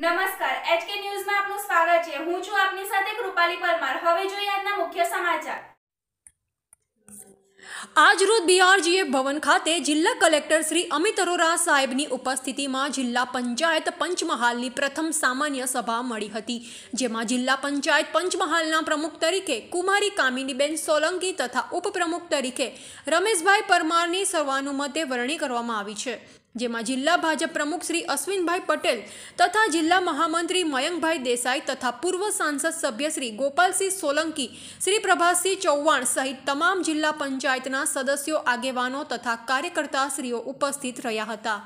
નમસ્કાર એચકે ન્યૂઝમાં આપનું સ્વાગત છે હું છું આપની સાથે કૃપાલી પરમાર હવે જોઈએ આજના મુખ્ય સમાચાર આજરોજ બીઆરજીએ ભવન ખાતે જિલ્લા કલેક્ટર શ્રી અમિત અરોરા સાહેબની ઉપસ્થિતિમાં જિલ્લા પંચાયત પંચમહાલની પ્રથમ સામાન્ય સભા મળી હતી જેમાં જિલ્લા પંચાયત પંચમહાલના પ્રમુખ તરીકે કુમારી કામિનીબેન સોલંકી તથા ઉપપ્રમુખ તરીકે રમેશભાઈ પરમારની સર્વાનુમતે વરણી કરવામાં આવી છે જેમાં જિલ્લા ભાજપ પ્રમુખ શ્રી અશ્વિનભાઈ પટેલ તથા જિલ્લા મહામંત્રી મયંકભાઈ દેસાઈ તથા પૂર્વ સાંસદ સભ્ય શ્રી ગોપાલસિંહ સોલંકી શ્રી પ્રભાસિંહ ચૌહાણ સહિત તમામ જિલ્લા પંચાયતના સદસ્યો આગેવાનો તથા કાર્યકર્તાશ્રીઓ ઉપસ્થિત રહ્યા હતા